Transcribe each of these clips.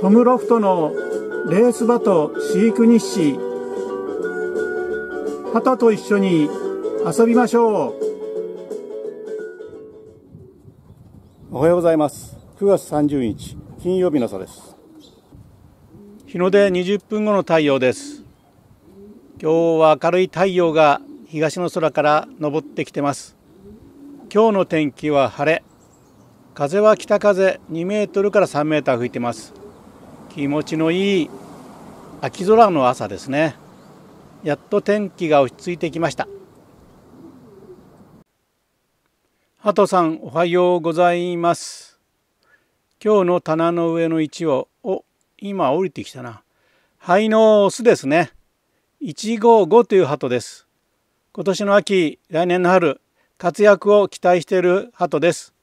トムロフトのレース場と飼育日誌旗と一緒に遊びましょうおはようございます9月30日金曜日の朝です日の出20分後の太陽です今日は明るい太陽が東の空から昇ってきてます今日の天気は晴れ風は北風2メートルから3メーター吹いてます気持ちのいい秋空の朝ですねやっと天気が落ち着いてきましたハトさんおはようございます今日の棚の上の位置をお今降りてきたな灰のオスですね155という鳩です今年の秋来年の春活躍を期待している鳩です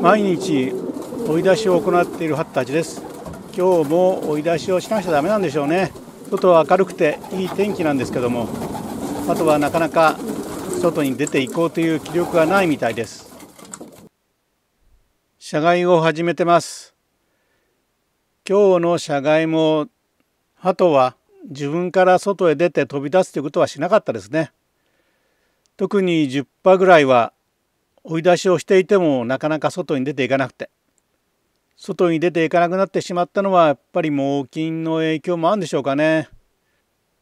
毎日追い出しを行っているハッターチです今日も追い出しをしなくちゃダメなんでしょうね外は明るくていい天気なんですけどもあとはなかなか外に出て行こうという気力がないみたいです社外を始めてます今日の社外も鳩は自分から外へ出て飛び出すということはしなかったですね特に10羽ぐらいは追い出しをしていてもなかなか外に出ていかなくて外に出ていかなくなってしまったのはやっぱり猛禽の影響もあるんでしょうかね。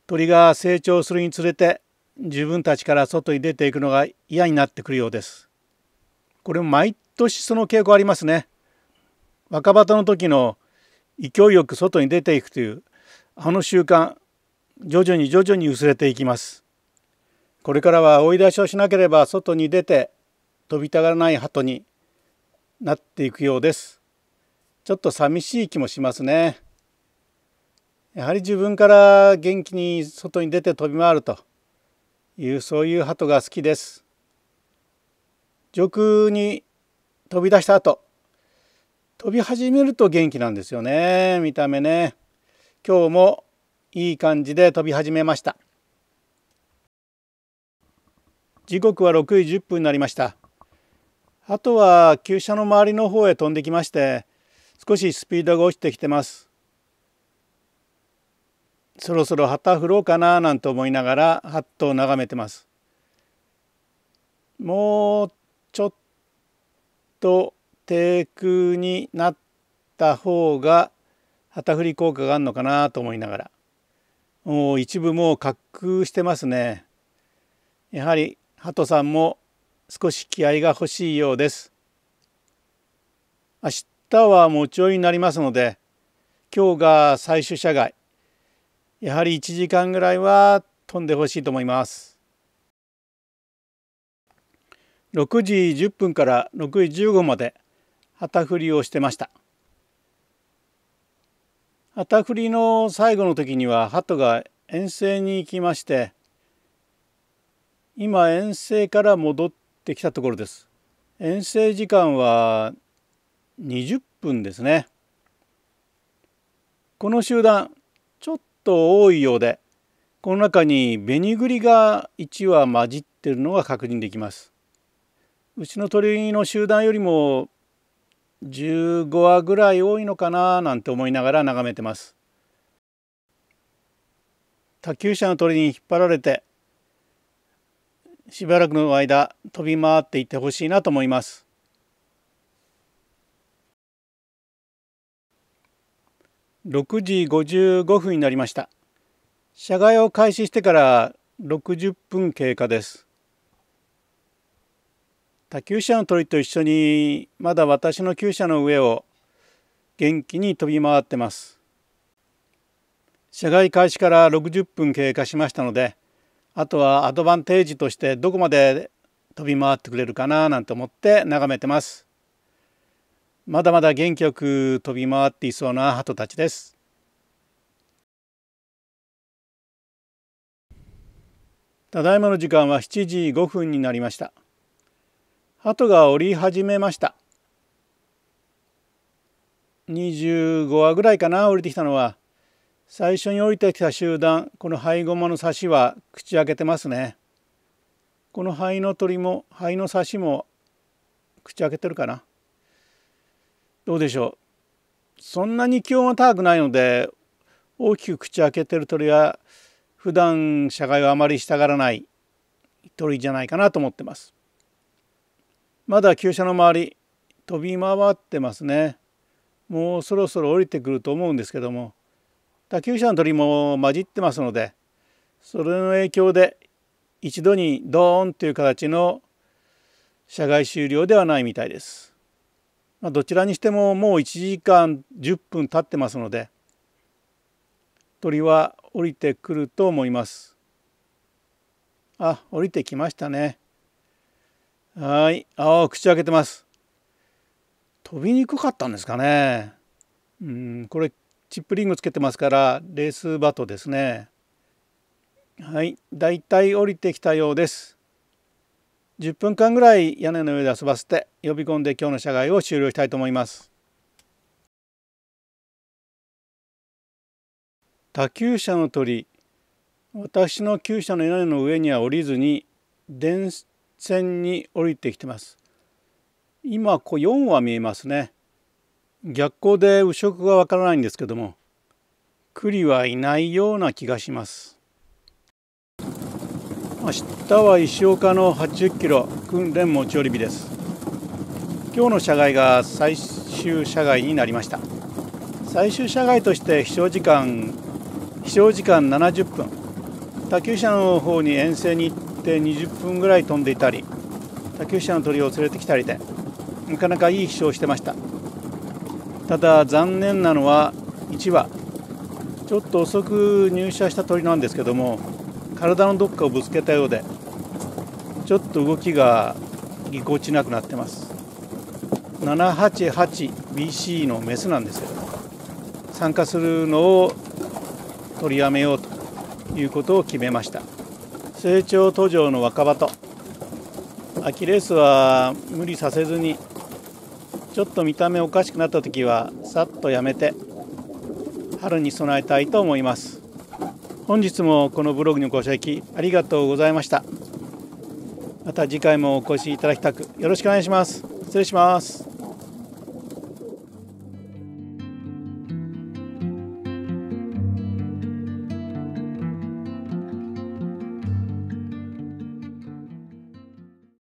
鳥が成長するにつれて自分たちから外に出ていくのが嫌になってくるようです。これ毎年その傾向ありますね。若葉の時の勢いよく外に出ていくというあの習慣徐々に徐々に薄れていきます。これからは追い出しをしなければ外に出て飛びたがらない鳩になっていくようです。ちょっと寂しい気もしますね。やはり自分から元気に外に出て飛び回るというそういう鳩が好きです。上空に飛び出した後飛び始めると元気なんですよね見た目ね。今日もいい感じで飛び始めました。時刻は6時10分になりました。あとは厩舎の周りの方へ飛んできまして少しスピードが落ちてきてますそろそろ旗振ろうかななんて思いながらハッと眺めてますもうちょっと低空になった方が旗振り効果があるのかなと思いながらもう一部もう滑空してますねやはり鳩さんも少し気合が欲しいようです明たは持ち寄りになりますので今日が最終射外やはり1時間ぐらいは飛んでほしいと思います6時10分から6時15分まで旗振りをしてました旗振りの最後の時には鳩が遠征に行きまして今遠征から戻ってきたところです遠征時間は20分ですねこの集団ちょっと多いようでこの中に紅栗が1羽混じってるのが確認できますうちの鳥の集団よりも15羽ぐらい多いのかななんて思いながら眺めてます卓球者の鳥に引っ張られてしばらくの間飛び回っていってほしいなと思います6時55分になりました社外を開始してから60分経過です他厩舎の鳥と一緒にまだ私の厩舎の上を元気に飛び回ってます社外開始から60分経過しましたのであとはアドバンテージとしてどこまで飛び回ってくれるかななんて思って眺めてますまだまだ元気よく飛び回っていそうな鳩たちです。ただいまの時間は7時5分になりました。鳩が降り始めました。25話ぐらいかな降りてきたのは最初に降りてきた集団この灰駒の差しは口開けてますね。この灰の鳥も灰の差しも口開けてるかな。どうでしょうそんなに気温は高くないので大きく口開けてる鳥は普段社会はあまりしたがらない鳥じゃないかなと思ってます。まだ旧車の周り飛び回ってますね。もうそろそろ降りてくると思うんですけども他厩舎の鳥も混じってますのでそれの影響で一度にドーンという形の社外終了ではないみたいです。まあ、どちらにしてももう1時間10分経ってますので鳥は降りてくると思います。あ降りてきましたね。はいああ口開けてます。飛びにくかったんですかね。うんこれチップリングつけてますからレースバトですね。はいだいたい降りてきたようです。10分間ぐらい屋根の上で遊ばせて呼び込んで今日の社外を終了したいと思います他厩舎の鳥私の厩舎の屋根の上には降りずに電線に降りてきてます今こう4羽見えますね逆光で右色がわからないんですけども栗はいないような気がします明日は石岡の80キロ訓練持ち寄り日です今日の社外が最終社外になりました最終社外として飛翔時間飛翔時間70分他級車の方に遠征に行って20分ぐらい飛んでいたり他級車の鳥を連れてきたりでなかなかいい飛翔してましたただ残念なのは1羽ちょっと遅く入社した鳥なんですけども体のどっかをぶつけたようでちょっと動きがぎこちなくなってます 788BC のメスなんですけど参加するのを取りやめようということを決めました成長途上の若葉とアキレスは無理させずにちょっと見た目おかしくなった時はさっとやめて春に備えたいと思います本日もこのブログにご紹介ありがとうございましたまた次回もお越しいただきたくよろしくお願いします失礼します